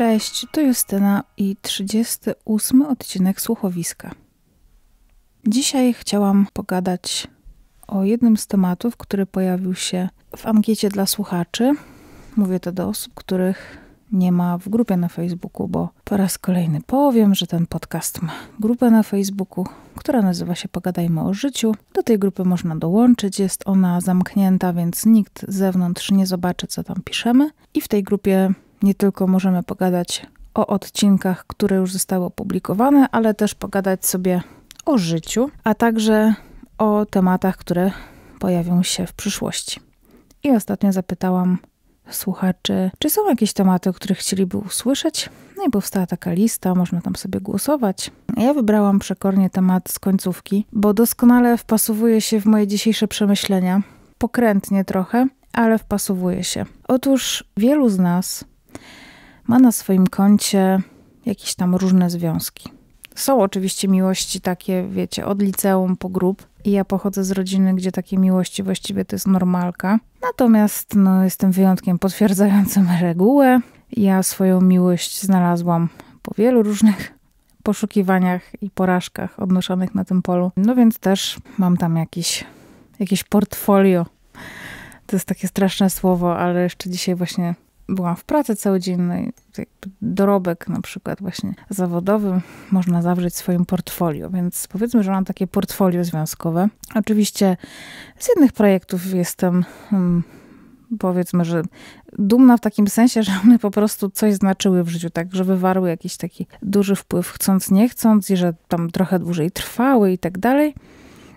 Cześć, to Justyna i 38 odcinek słuchowiska. Dzisiaj chciałam pogadać o jednym z tematów, który pojawił się w ankiecie dla słuchaczy. Mówię to do osób, których nie ma w grupie na Facebooku, bo po raz kolejny powiem, że ten podcast ma grupę na Facebooku, która nazywa się Pogadajmy o życiu. Do tej grupy można dołączyć, jest ona zamknięta, więc nikt z zewnątrz nie zobaczy, co tam piszemy. I w tej grupie nie tylko możemy pogadać o odcinkach, które już zostały opublikowane, ale też pogadać sobie o życiu, a także o tematach, które pojawią się w przyszłości. I ostatnio zapytałam słuchaczy, czy są jakieś tematy, o których chcieliby usłyszeć. No i powstała taka lista, można tam sobie głosować. Ja wybrałam przekornie temat z końcówki, bo doskonale wpasowuje się w moje dzisiejsze przemyślenia. Pokrętnie trochę, ale wpasowuje się. Otóż wielu z nas ma na swoim koncie jakieś tam różne związki. Są oczywiście miłości takie, wiecie, od liceum po grób. I ja pochodzę z rodziny, gdzie takie miłości właściwie to jest normalka. Natomiast no, jestem wyjątkiem potwierdzającym regułę. Ja swoją miłość znalazłam po wielu różnych poszukiwaniach i porażkach odnoszonych na tym polu. No więc też mam tam jakiś, jakieś portfolio. To jest takie straszne słowo, ale jeszcze dzisiaj właśnie byłam w pracy całodziennej, no dorobek na przykład właśnie zawodowy można zawrzeć w swoim portfolio, więc powiedzmy, że mam takie portfolio związkowe. Oczywiście z jednych projektów jestem hmm, powiedzmy, że dumna w takim sensie, że one po prostu coś znaczyły w życiu, tak, że wywarły jakiś taki duży wpływ, chcąc, nie chcąc, i że tam trochę dłużej trwały i tak dalej.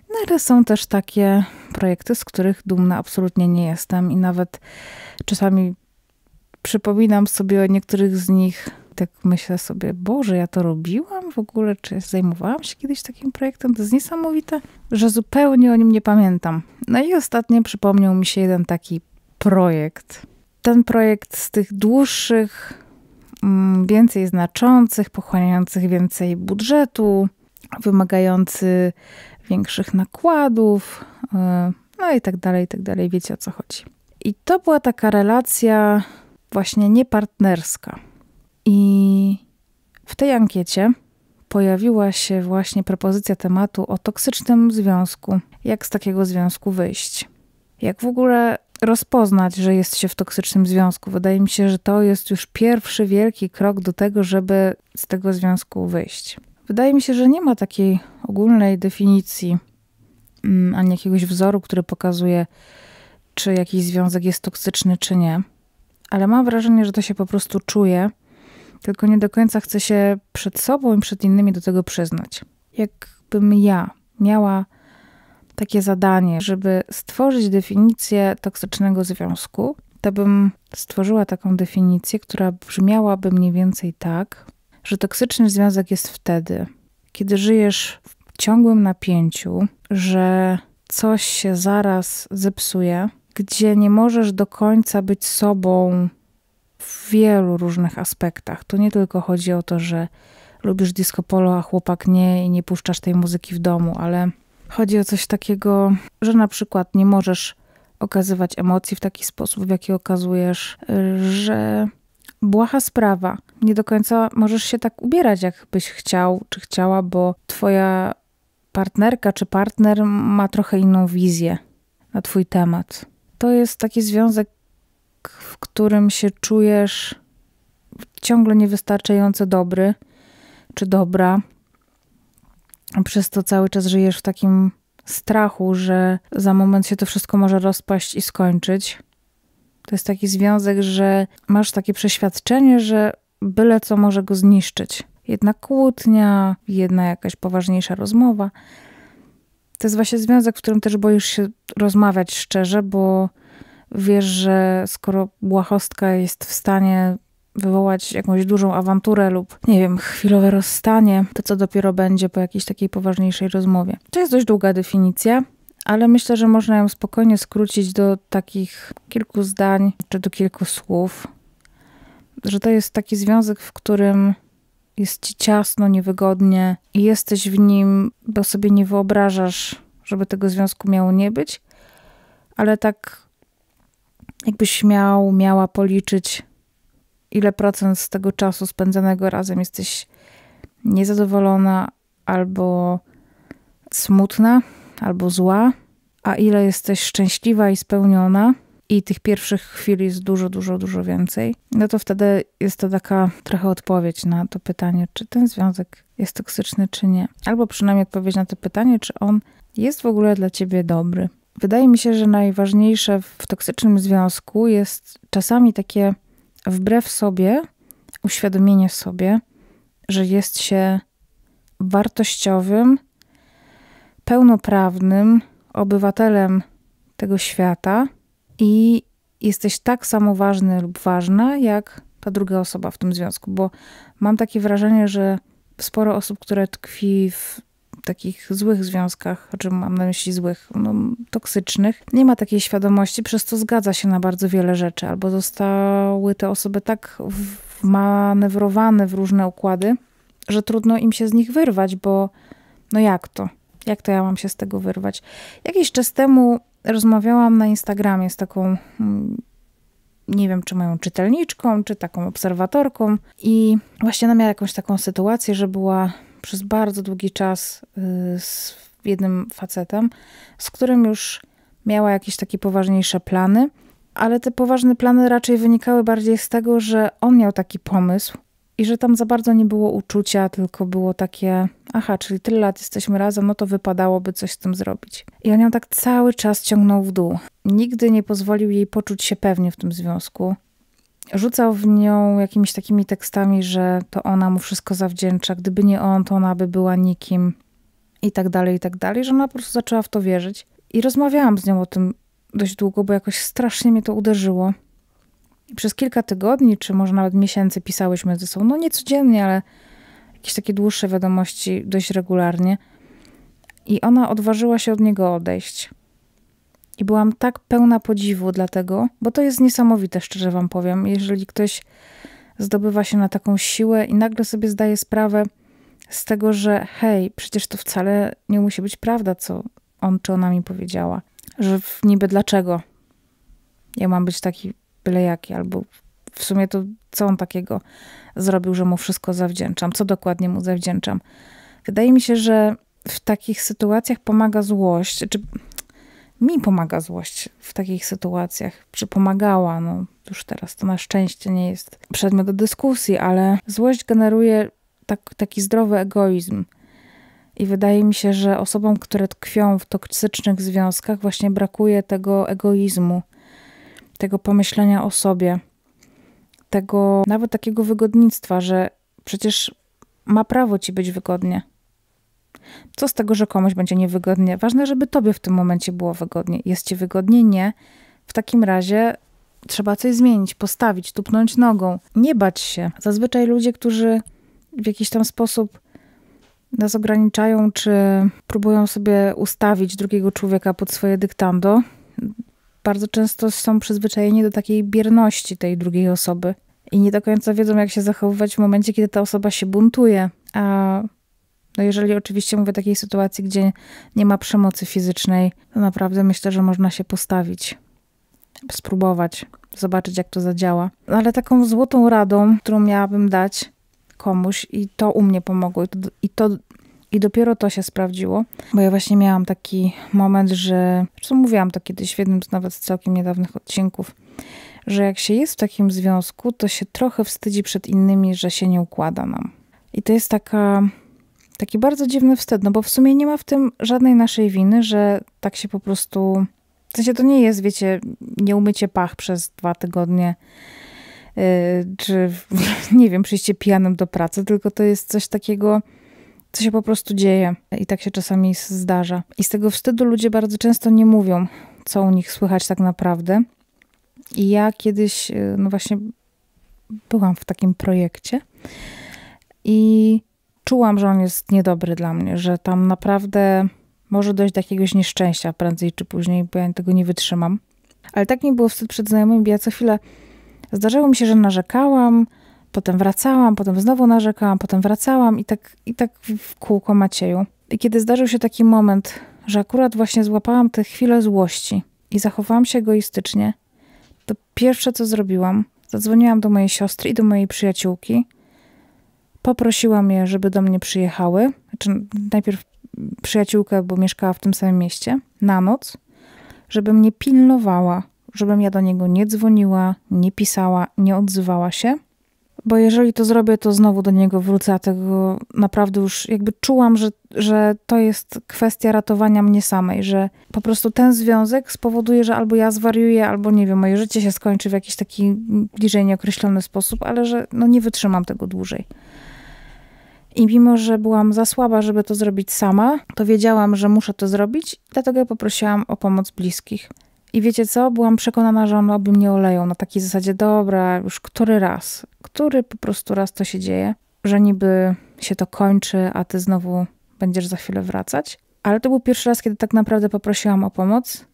No ale są też takie projekty, z których dumna absolutnie nie jestem i nawet czasami przypominam sobie o niektórych z nich, tak myślę sobie, Boże, ja to robiłam w ogóle, czy zajmowałam się kiedyś takim projektem? To jest niesamowite, że zupełnie o nim nie pamiętam. No i ostatnio przypomniał mi się jeden taki projekt. Ten projekt z tych dłuższych, mm, więcej znaczących, pochłaniających więcej budżetu, wymagający większych nakładów, y, no i tak dalej, i tak dalej. Wiecie o co chodzi. I to była taka relacja właśnie niepartnerska. I w tej ankiecie pojawiła się właśnie propozycja tematu o toksycznym związku. Jak z takiego związku wyjść? Jak w ogóle rozpoznać, że jest się w toksycznym związku? Wydaje mi się, że to jest już pierwszy wielki krok do tego, żeby z tego związku wyjść. Wydaje mi się, że nie ma takiej ogólnej definicji mm, ani jakiegoś wzoru, który pokazuje, czy jakiś związek jest toksyczny, czy nie ale mam wrażenie, że to się po prostu czuje, tylko nie do końca chcę się przed sobą i przed innymi do tego przyznać. Jakbym ja miała takie zadanie, żeby stworzyć definicję toksycznego związku, to bym stworzyła taką definicję, która brzmiałaby mniej więcej tak, że toksyczny związek jest wtedy, kiedy żyjesz w ciągłym napięciu, że coś się zaraz zepsuje, gdzie nie możesz do końca być sobą w wielu różnych aspektach. To nie tylko chodzi o to, że lubisz disco polo, a chłopak nie i nie puszczasz tej muzyki w domu, ale chodzi o coś takiego, że na przykład nie możesz okazywać emocji w taki sposób, w jaki okazujesz, że błaha sprawa. Nie do końca możesz się tak ubierać, jakbyś chciał czy chciała, bo twoja partnerka czy partner ma trochę inną wizję na twój temat to jest taki związek, w którym się czujesz ciągle niewystarczająco dobry czy dobra. Przez to cały czas żyjesz w takim strachu, że za moment się to wszystko może rozpaść i skończyć. To jest taki związek, że masz takie przeświadczenie, że byle co może go zniszczyć. Jedna kłótnia, jedna jakaś poważniejsza rozmowa to jest właśnie związek, w którym też boisz się rozmawiać szczerze, bo wiesz, że skoro błahostka jest w stanie wywołać jakąś dużą awanturę lub, nie wiem, chwilowe rozstanie, to co dopiero będzie po jakiejś takiej poważniejszej rozmowie. To jest dość długa definicja, ale myślę, że można ją spokojnie skrócić do takich kilku zdań czy do kilku słów, że to jest taki związek, w którym jest ci ciasno, niewygodnie i jesteś w nim, bo sobie nie wyobrażasz, żeby tego związku miało nie być, ale tak jakbyś miał, miała policzyć, ile procent z tego czasu spędzonego razem jesteś niezadowolona albo smutna, albo zła, a ile jesteś szczęśliwa i spełniona – i tych pierwszych chwil jest dużo, dużo, dużo więcej, no to wtedy jest to taka trochę odpowiedź na to pytanie, czy ten związek jest toksyczny, czy nie. Albo przynajmniej odpowiedź na to pytanie, czy on jest w ogóle dla ciebie dobry. Wydaje mi się, że najważniejsze w toksycznym związku jest czasami takie wbrew sobie uświadomienie sobie, że jest się wartościowym, pełnoprawnym obywatelem tego świata i jesteś tak samo ważny lub ważna, jak ta druga osoba w tym związku, bo mam takie wrażenie, że sporo osób, które tkwi w takich złych związkach, czy mam na myśli złych, no, toksycznych, nie ma takiej świadomości, przez co zgadza się na bardzo wiele rzeczy, albo zostały te osoby tak manewrowane w różne układy, że trudno im się z nich wyrwać, bo no jak to? Jak to ja mam się z tego wyrwać? Jakiś czas temu rozmawiałam na Instagramie z taką, mm, nie wiem czy moją czytelniczką, czy taką obserwatorką, i właśnie ona miała jakąś taką sytuację, że była przez bardzo długi czas y, z jednym facetem, z którym już miała jakieś takie poważniejsze plany, ale te poważne plany raczej wynikały bardziej z tego, że on miał taki pomysł i że tam za bardzo nie było uczucia, tylko było takie aha, czyli tyle lat jesteśmy razem, no to wypadałoby coś z tym zrobić. I on ją tak cały czas ciągnął w dół. Nigdy nie pozwolił jej poczuć się pewnie w tym związku. Rzucał w nią jakimiś takimi tekstami, że to ona mu wszystko zawdzięcza, gdyby nie on, to ona by była nikim i tak dalej, i tak dalej, że ona po prostu zaczęła w to wierzyć. I rozmawiałam z nią o tym dość długo, bo jakoś strasznie mnie to uderzyło. I przez kilka tygodni, czy może nawet miesięcy pisałyśmy ze sobą, no nie codziennie, ale jakieś takie dłuższe wiadomości dość regularnie. I ona odważyła się od niego odejść. I byłam tak pełna podziwu dlatego, bo to jest niesamowite, szczerze wam powiem, jeżeli ktoś zdobywa się na taką siłę i nagle sobie zdaje sprawę z tego, że hej, przecież to wcale nie musi być prawda, co on czy ona mi powiedziała. Że niby dlaczego ja mam być taki byle jaki, albo w sumie to co on takiego zrobił, że mu wszystko zawdzięczam? Co dokładnie mu zawdzięczam? Wydaje mi się, że w takich sytuacjach pomaga złość, czy mi pomaga złość w takich sytuacjach, czy pomagała, no już teraz to na szczęście nie jest przedmiot do dyskusji, ale złość generuje tak, taki zdrowy egoizm. I wydaje mi się, że osobom, które tkwią w toksycznych związkach, właśnie brakuje tego egoizmu, tego pomyślenia o sobie tego nawet takiego wygodnictwa, że przecież ma prawo ci być wygodnie. Co z tego, że komuś będzie niewygodnie? Ważne, żeby tobie w tym momencie było wygodnie. Jest ci wygodnie? Nie. W takim razie trzeba coś zmienić, postawić, tupnąć nogą, nie bać się. Zazwyczaj ludzie, którzy w jakiś tam sposób nas ograniczają, czy próbują sobie ustawić drugiego człowieka pod swoje dyktando, bardzo często są przyzwyczajeni do takiej bierności tej drugiej osoby i nie do końca wiedzą, jak się zachowywać w momencie, kiedy ta osoba się buntuje. A no jeżeli oczywiście mówię o takiej sytuacji, gdzie nie ma przemocy fizycznej, to naprawdę myślę, że można się postawić, spróbować, zobaczyć, jak to zadziała. No, ale taką złotą radą, którą miałabym dać komuś, i to u mnie pomogło, i to, i to i dopiero to się sprawdziło, bo ja właśnie miałam taki moment, że, co mówiłam to kiedyś w jednym z nawet całkiem niedawnych odcinków, że jak się jest w takim związku, to się trochę wstydzi przed innymi, że się nie układa nam. I to jest taka, taki bardzo dziwny wstyd, no bo w sumie nie ma w tym żadnej naszej winy, że tak się po prostu. W sensie to nie jest, wiecie, nie umycie pach przez dwa tygodnie, yy, czy nie wiem, przyjście pijanym do pracy, tylko to jest coś takiego co się po prostu dzieje i tak się czasami zdarza. I z tego wstydu ludzie bardzo często nie mówią, co u nich słychać tak naprawdę. I ja kiedyś, y, no właśnie, byłam w takim projekcie i czułam, że on jest niedobry dla mnie, że tam naprawdę może dojść do jakiegoś nieszczęścia prędzej czy później, bo ja tego nie wytrzymam. Ale tak mi było wstyd przed znajomymi, ja co chwilę zdarzało mi się, że narzekałam, potem wracałam, potem znowu narzekałam, potem wracałam i tak, i tak w kółko Macieju. I kiedy zdarzył się taki moment, że akurat właśnie złapałam tę chwilę złości i zachowałam się egoistycznie, to pierwsze co zrobiłam, zadzwoniłam do mojej siostry i do mojej przyjaciółki. Poprosiłam je, żeby do mnie przyjechały. Znaczy, najpierw przyjaciółkę, bo mieszkała w tym samym mieście, na noc, żeby mnie pilnowała, żebym ja do niego nie dzwoniła, nie pisała, nie odzywała się, bo jeżeli to zrobię, to znowu do niego wrócę, a tego naprawdę już jakby czułam, że, że to jest kwestia ratowania mnie samej, że po prostu ten związek spowoduje, że albo ja zwariuję, albo nie wiem, moje życie się skończy w jakiś taki bliżej nieokreślony sposób, ale że no nie wytrzymam tego dłużej. I mimo, że byłam za słaba, żeby to zrobić sama, to wiedziałam, że muszę to zrobić, dlatego poprosiłam o pomoc bliskich. I wiecie co? Byłam przekonana, że one oby mnie oleją na takiej zasadzie, dobra, już który raz, który po prostu raz to się dzieje, że niby się to kończy, a ty znowu będziesz za chwilę wracać. Ale to był pierwszy raz, kiedy tak naprawdę poprosiłam o pomoc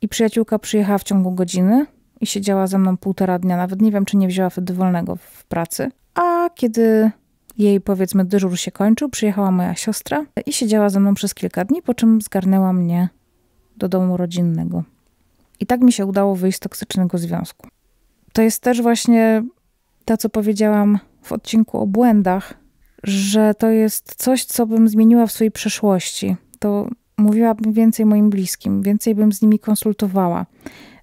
i przyjaciółka przyjechała w ciągu godziny i siedziała ze mną półtora dnia. Nawet nie wiem, czy nie wzięła wtedy wolnego w pracy. A kiedy jej, powiedzmy, dyżur się kończył, przyjechała moja siostra i siedziała ze mną przez kilka dni, po czym zgarnęła mnie do domu rodzinnego. I tak mi się udało wyjść z toksycznego związku. To jest też właśnie to, co powiedziałam w odcinku o błędach, że to jest coś, co bym zmieniła w swojej przeszłości. To mówiłabym więcej moim bliskim, więcej bym z nimi konsultowała.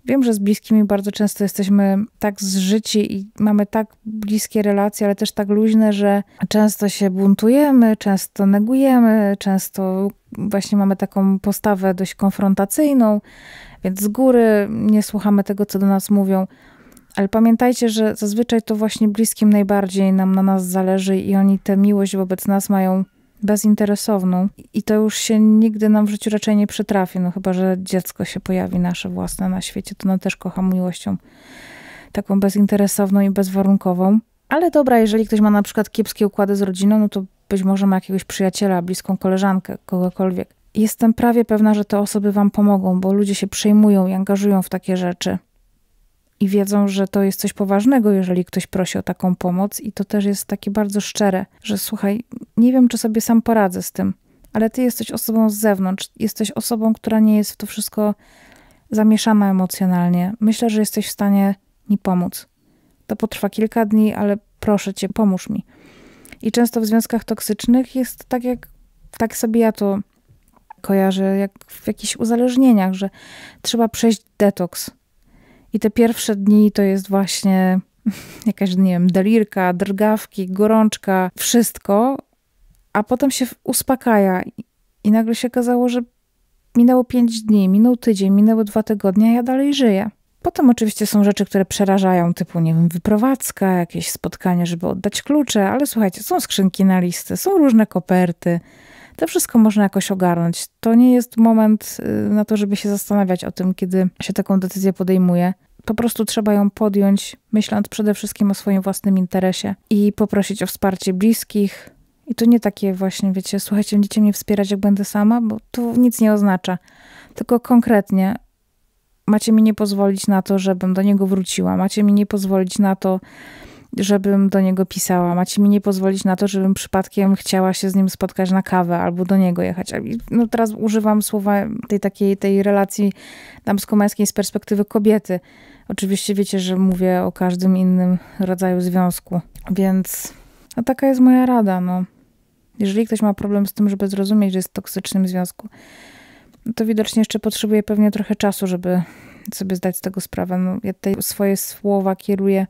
Wiem, że z bliskimi bardzo często jesteśmy tak zżyci i mamy tak bliskie relacje, ale też tak luźne, że często się buntujemy, często negujemy, często właśnie mamy taką postawę dość konfrontacyjną więc z góry nie słuchamy tego, co do nas mówią. Ale pamiętajcie, że zazwyczaj to właśnie bliskim najbardziej nam na nas zależy i oni tę miłość wobec nas mają bezinteresowną. I to już się nigdy nam w życiu raczej nie przytrafi, no chyba, że dziecko się pojawi nasze własne na świecie, to ono też kocha miłością taką bezinteresowną i bezwarunkową. Ale dobra, jeżeli ktoś ma na przykład kiepskie układy z rodziną, no to być może ma jakiegoś przyjaciela, bliską koleżankę, kogokolwiek. Jestem prawie pewna, że te osoby Wam pomogą, bo ludzie się przejmują i angażują w takie rzeczy. I wiedzą, że to jest coś poważnego, jeżeli ktoś prosi o taką pomoc, i to też jest takie bardzo szczere, że słuchaj, nie wiem, czy sobie sam poradzę z tym, ale ty jesteś osobą z zewnątrz, jesteś osobą, która nie jest w to wszystko zamieszana emocjonalnie. Myślę, że jesteś w stanie mi pomóc. To potrwa kilka dni, ale proszę cię, pomóż mi. I często w związkach toksycznych jest tak, jak tak sobie ja to kojarzy, jak w jakichś uzależnieniach, że trzeba przejść detoks. I te pierwsze dni to jest właśnie jakaś, nie wiem, delirka, drgawki, gorączka, wszystko, a potem się uspokaja i nagle się okazało, że minęło pięć dni, minął tydzień, minęły dwa tygodnie, a ja dalej żyję. Potem oczywiście są rzeczy, które przerażają, typu, nie wiem, wyprowadzka, jakieś spotkanie, żeby oddać klucze, ale słuchajcie, są skrzynki na listy, są różne koperty, to wszystko można jakoś ogarnąć. To nie jest moment y, na to, żeby się zastanawiać o tym, kiedy się taką decyzję podejmuje. Po prostu trzeba ją podjąć, myśląc przede wszystkim o swoim własnym interesie i poprosić o wsparcie bliskich. I to nie takie właśnie, wiecie, słuchajcie, będziecie mnie wspierać, jak będę sama, bo to nic nie oznacza. Tylko konkretnie macie mi nie pozwolić na to, żebym do niego wróciła. Macie mi nie pozwolić na to, żebym do niego pisała. Macie mi nie pozwolić na to, żebym przypadkiem chciała się z nim spotkać na kawę albo do niego jechać. No teraz używam słowa tej takiej tej relacji damsko-męskiej z perspektywy kobiety. Oczywiście wiecie, że mówię o każdym innym rodzaju związku, więc no taka jest moja rada. No. Jeżeli ktoś ma problem z tym, żeby zrozumieć, że jest w toksycznym związku, no, to widocznie jeszcze potrzebuje pewnie trochę czasu, żeby sobie zdać z tego sprawę. No, ja te swoje słowa kieruję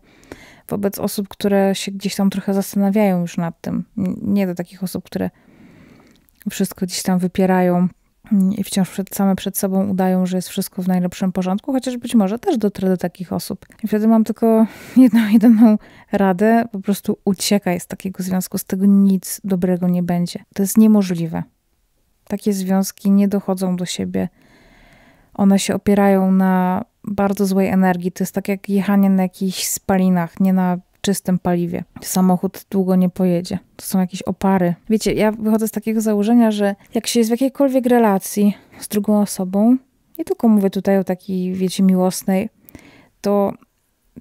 wobec osób, które się gdzieś tam trochę zastanawiają już nad tym. Nie do takich osób, które wszystko gdzieś tam wypierają i wciąż przed, same przed sobą udają, że jest wszystko w najlepszym porządku, chociaż być może też dotrę do takich osób. I wtedy mam tylko jedną, jedyną radę, po prostu uciekaj z takiego związku, z tego nic dobrego nie będzie. To jest niemożliwe. Takie związki nie dochodzą do siebie one się opierają na bardzo złej energii. To jest tak jak jechanie na jakichś spalinach, nie na czystym paliwie. Samochód długo nie pojedzie. To są jakieś opary. Wiecie, ja wychodzę z takiego założenia, że jak się jest w jakiejkolwiek relacji z drugą osobą, nie tylko mówię tutaj o takiej, wiecie, miłosnej, to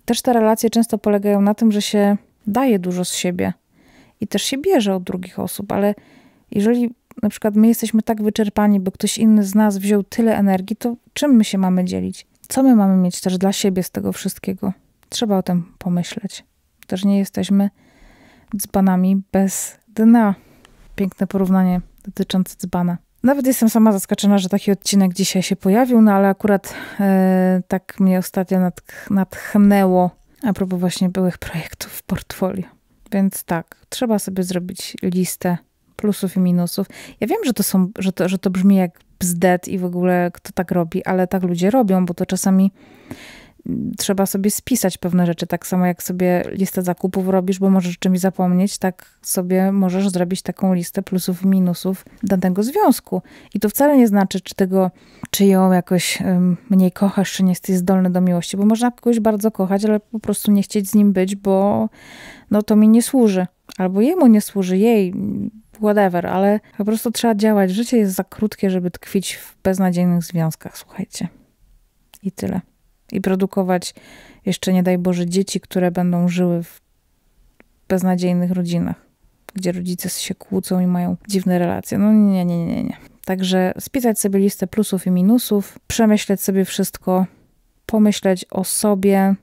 też te relacje często polegają na tym, że się daje dużo z siebie i też się bierze od drugich osób, ale jeżeli na przykład my jesteśmy tak wyczerpani, bo ktoś inny z nas wziął tyle energii, to czym my się mamy dzielić? Co my mamy mieć też dla siebie z tego wszystkiego? Trzeba o tym pomyśleć. Też nie jesteśmy dzbanami bez dna. Piękne porównanie dotyczące dzbana. Nawet jestem sama zaskoczona, że taki odcinek dzisiaj się pojawił, no ale akurat e, tak mnie ostatnio natchnęło a propos właśnie byłych projektów w portfolio. Więc tak, trzeba sobie zrobić listę plusów i minusów. Ja wiem, że to, są, że to, że to brzmi jak bzdet i w ogóle kto tak robi, ale tak ludzie robią, bo to czasami mm, trzeba sobie spisać pewne rzeczy, tak samo jak sobie listę zakupów robisz, bo możesz czymś zapomnieć, tak sobie możesz zrobić taką listę plusów i minusów danego związku. I to wcale nie znaczy, czy tego, czy ją jakoś mniej kochasz, czy nie jesteś zdolny do miłości, bo można kogoś bardzo kochać, ale po prostu nie chcieć z nim być, bo no to mi nie służy. Albo jemu nie służy, jej whatever, ale po prostu trzeba działać. Życie jest za krótkie, żeby tkwić w beznadziejnych związkach, słuchajcie. I tyle. I produkować jeszcze, nie daj Boże, dzieci, które będą żyły w beznadziejnych rodzinach, gdzie rodzice się kłócą i mają dziwne relacje. No nie, nie, nie, nie. Także spisać sobie listę plusów i minusów, przemyśleć sobie wszystko, pomyśleć o sobie,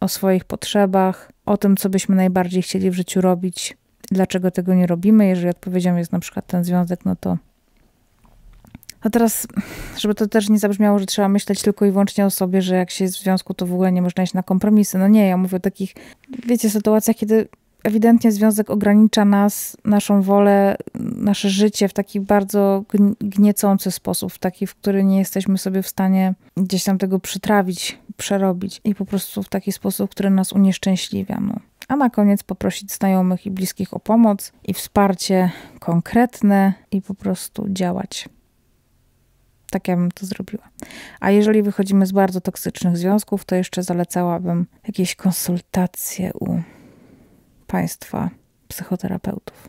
o swoich potrzebach, o tym, co byśmy najbardziej chcieli w życiu robić, dlaczego tego nie robimy. Jeżeli odpowiedzią jest na przykład ten związek, no to. A no teraz, żeby to też nie zabrzmiało, że trzeba myśleć tylko i wyłącznie o sobie, że jak się jest w związku, to w ogóle nie można iść na kompromisy. No nie, ja mówię o takich, wiecie, sytuacjach, kiedy ewidentnie związek ogranicza nas, naszą wolę, nasze życie w taki bardzo gniecący sposób, w taki, w który nie jesteśmy sobie w stanie gdzieś tam tego przytrawić, przerobić i po prostu w taki sposób, który nas unieszczęśliwia. No a na koniec poprosić znajomych i bliskich o pomoc i wsparcie konkretne i po prostu działać. Tak ja bym to zrobiła. A jeżeli wychodzimy z bardzo toksycznych związków, to jeszcze zalecałabym jakieś konsultacje u państwa psychoterapeutów.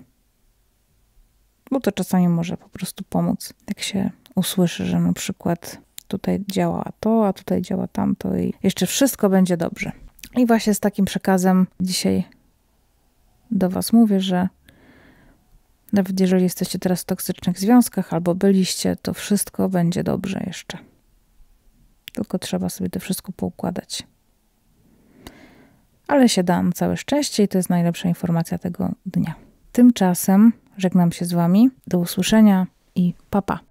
Bo to czasami może po prostu pomóc, jak się usłyszy, że na przykład tutaj działa to, a tutaj działa tamto i jeszcze wszystko będzie dobrze. I właśnie z takim przekazem dzisiaj do Was mówię, że nawet jeżeli jesteście teraz w toksycznych związkach albo byliście, to wszystko będzie dobrze jeszcze. Tylko trzeba sobie to wszystko poukładać. Ale się dam całe szczęście i to jest najlepsza informacja tego dnia. Tymczasem żegnam się z Wami. Do usłyszenia i papa. Pa.